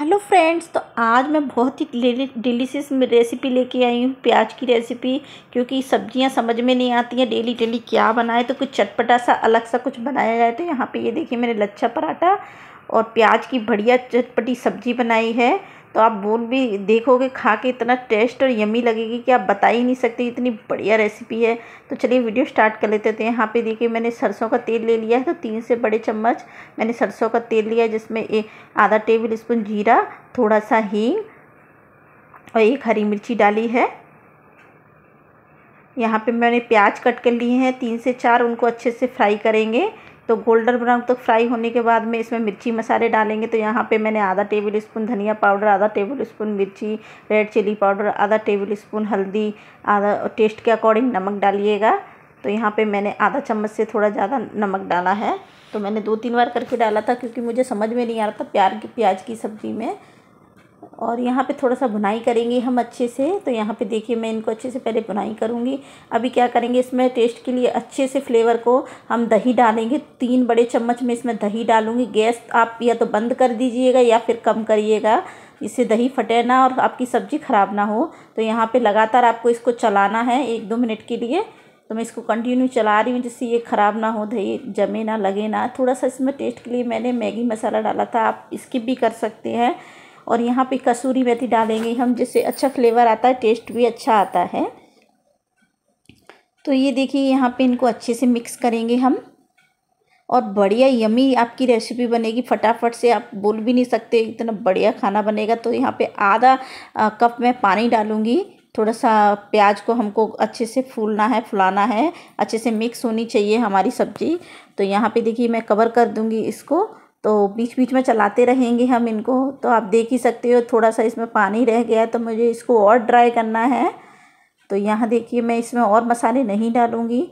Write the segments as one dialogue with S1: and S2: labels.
S1: hello friends तो आज मैं बहुत ही डिलीशियस रेसिपी लेके आई हूँ प्याज की रेसिपी क्योंकि सब्जियाँ समझ में नहीं आती हैं डेली डेली क्या बनाए तो कुछ चटपटा सा अलग सा कुछ बनाया जाए तो यहाँ पे ये देखिए मैंने लच्छा पराठा और प्याज की बढ़िया चटपटी सब्जी बनाई है तो आप बोल भी देखोगे खा के इतना टेस्ट और यमी लगेगी कि आप बता ही नहीं सकते इतनी बढ़िया रेसिपी है तो चलिए वीडियो स्टार्ट कर लेते थे यहाँ पे देखिए मैंने सरसों का तेल ले लिया है तो तीन से बड़े चम्मच मैंने सरसों का तेल लिया है जिसमें एक आधा टेबल स्पून जीरा थोड़ा सा हींग और एक हरी मिर्ची डाली है यहाँ पर मैंने प्याज कट कर लिए हैं तीन से चार उनको अच्छे से फ्राई करेंगे तो गोल्डन ब्राउन तक तो फ्राई होने के बाद में इसमें मिर्ची मसाले डालेंगे तो यहाँ पे मैंने आधा टेबल स्पून धनिया पाउडर आधा टेबल स्पून मिर्ची रेड चिली पाउडर आधा टेबल स्पून हल्दी आधा टेस्ट के अकॉर्डिंग नमक डालिएगा तो यहाँ पे मैंने आधा चम्मच से थोड़ा ज़्यादा नमक डाला है तो मैंने दो तीन बार करके डाला था क्योंकि मुझे समझ में नहीं आ रहा था प्यार की प्याज की सब्ज़ी में और यहाँ पे थोड़ा सा बुनाई करेंगे हम अच्छे से तो यहाँ पे देखिए मैं इनको अच्छे से पहले बुनाई करूँगी अभी क्या करेंगे इसमें टेस्ट के लिए अच्छे से फ्लेवर को हम दही डालेंगे तीन बड़े चम्मच में इसमें दही डालूँगी गैस आप या तो बंद कर दीजिएगा या फिर कम करिएगा इससे दही फटे ना और आपकी सब्ज़ी ख़राब ना हो तो यहाँ पर लगातार आपको इसको चलाना है एक दो मिनट के लिए तो मैं इसको कंटिन्यू चला रही हूँ जिससे ये ख़राब ना हो दही जमे ना लगे ना थोड़ा सा इसमें टेस्ट के लिए मैंने मैगी मसाला डाला था आप स्किप भी कर सकते हैं और यहाँ पे कसूरी मेथी डालेंगे हम जिससे अच्छा फ्लेवर आता है टेस्ट भी अच्छा आता है तो ये देखिए यहाँ पे इनको अच्छे से मिक्स करेंगे हम और बढ़िया यमी आपकी रेसिपी बनेगी फटाफट से आप बोल भी नहीं सकते इतना बढ़िया खाना बनेगा तो यहाँ पे आधा कप मैं पानी डालूँगी थोड़ा सा प्याज को हमको अच्छे से फूलना है फुलाना है अच्छे से मिक्स होनी चाहिए हमारी सब्ज़ी तो यहाँ पे देखिए मैं कवर कर दूँगी इसको तो बीच बीच में चलाते रहेंगे हम इनको तो आप देख ही सकते हो थोड़ा सा इसमें पानी रह गया तो मुझे इसको और ड्राई करना है तो यहाँ देखिए मैं इसमें और मसाले नहीं डालूँगी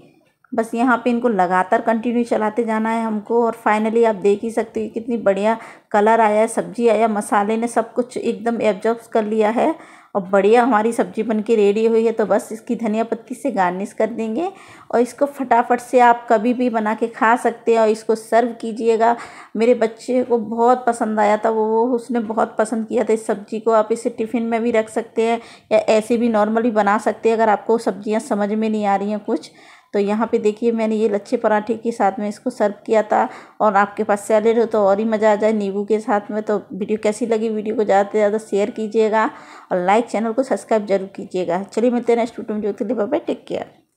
S1: बस यहाँ पे इनको लगातार कंटिन्यू चलाते जाना है हमको और फाइनली आप देख ही सकते हो कितनी बढ़िया कलर आया है सब्जी आया मसाले ने सब कुछ एकदम एब्जॉर्ब कर लिया है और बढ़िया हमारी सब्जी बन के रेडी हुई है तो बस इसकी धनिया पत्ती से गार्निश कर देंगे और इसको फटाफट से आप कभी भी बना के खा सकते हैं और इसको सर्व कीजिएगा मेरे बच्चे को बहुत पसंद आया था वो उसने बहुत पसंद किया था इस सब्जी को आप इसे टिफ़िन में भी रख सकते हैं या ऐसे भी नॉर्मली बना सकते हैं अगर आपको सब्जियाँ समझ में नहीं आ रही हैं कुछ तो यहाँ पे देखिए मैंने ये लच्छे पराठे के साथ में इसको सर्व किया था और आपके पास सैलेड हो तो और ही मज़ा आ जाए नींबू के साथ में तो वीडियो कैसी लगी वीडियो को ज़्यादा से ज़्यादा शेयर कीजिएगा और लाइक चैनल को सब्सक्राइब जरूर कीजिएगा चलिए मिलते हैं नेक्स्ट वीडियो में जो थी बाबा टेक केयर